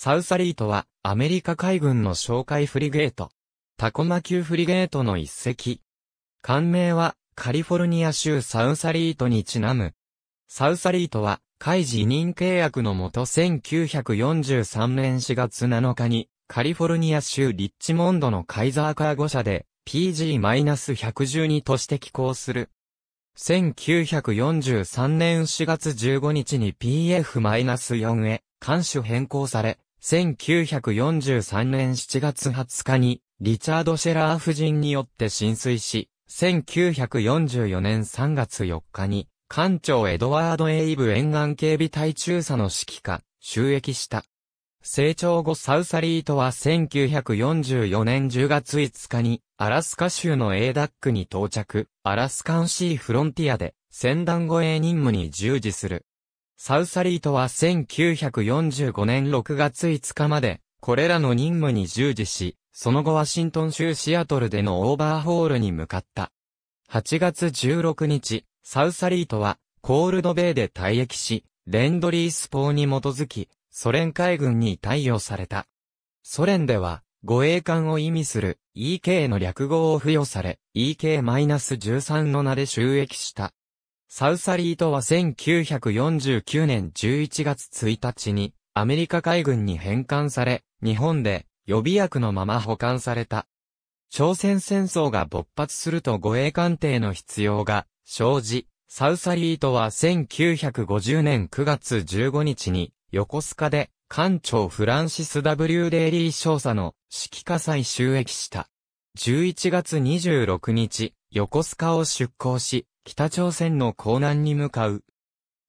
サウサリートはアメリカ海軍の哨戒フリゲート。タコマ級フリゲートの一隻。艦名はカリフォルニア州サウサリートにちなむ。サウサリートは、海事委任契約のもと1943年4月7日に、カリフォルニア州リッチモンドのカイザーカー5社で、PG-112 として寄港する。1943年4月15日に PF-4 へ、艦種変更され、1943年7月20日に、リチャード・シェラー夫人によって浸水し、1944年3月4日に、艦長エドワード・エイブ沿岸警備隊中佐の指揮下、収益した。成長後サウサリートは1944年10月5日に、アラスカ州の A ダックに到着、アラスカンシーフロンティアで、船団護衛任務に従事する。サウサリートは1945年6月5日まで、これらの任務に従事し、その後ワシントン州シアトルでのオーバーホールに向かった。8月16日、サウサリートは、コールドベイで退役し、レンドリース法に基づき、ソ連海軍に対応された。ソ連では、護衛艦を意味する EK の略語を付与され、EK-13 の名で収益した。サウサリートは1949年11月1日にアメリカ海軍に返還され、日本で予備役のまま保管された。朝鮮戦争が勃発すると護衛艦艇の必要が生じ、サウサリートは1950年9月15日に横須賀で艦長フランシス W デイリー少佐の指揮火災収益した。11月26日、横須賀を出港し、北朝鮮の港南に向かう。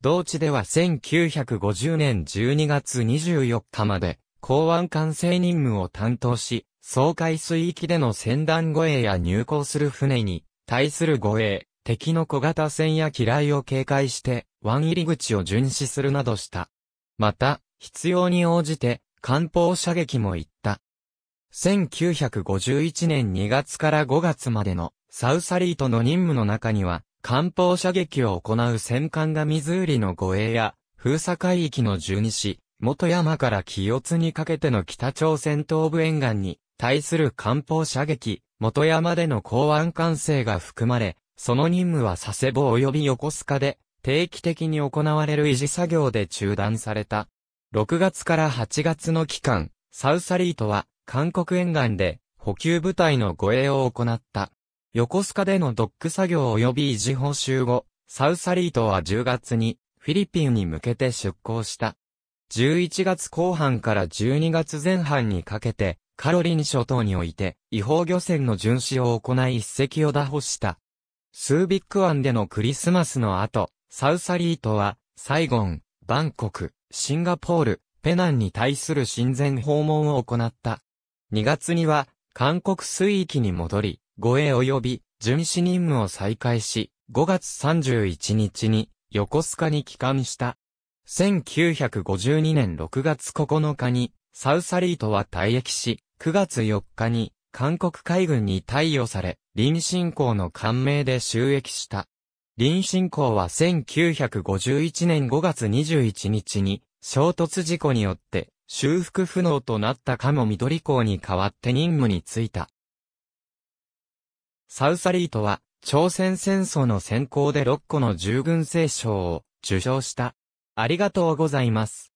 同地では1950年12月24日まで、港湾管制任務を担当し、総海水域での船団護衛や入港する船に、対する護衛、敵の小型船や機雷を警戒して、湾入り口を巡視するなどした。また、必要に応じて、艦砲射撃も行った。1951年2月から5月までのサウサリートの任務の中には、艦砲射撃を行う戦艦がミズーリの護衛や、封鎖海域の十二市、元山から清津にかけての北朝鮮東部沿岸に対する艦砲射撃、元山での港湾管制が含まれ、その任務は佐世保及び横須賀で定期的に行われる維持作業で中断された。6月から8月の期間、サウサリートは韓国沿岸で補給部隊の護衛を行った。横須賀でのドック作業及び維持報酬後、サウサリートは10月にフィリピンに向けて出港した。11月後半から12月前半にかけて、カロリン諸島において違法漁船の巡視を行い一石を打破した。スービック湾でのクリスマスの後、サウサリートは、サイゴン、バンコク、シンガポール、ペナンに対する親善訪問を行った。2月には、韓国水域に戻り、護衛及び巡視任務を再開し、5月31日に横須賀に帰還した。1952年6月9日にサウサリートは退役し、9月4日に韓国海軍に貸与され、林進港の官名で収益した。林進港は1951年5月21日に衝突事故によって修復不能となった鴨緑港に代わって任務に就いた。サウサリートは、朝鮮戦争の先行で6個の従軍聖賞を受賞した。ありがとうございます。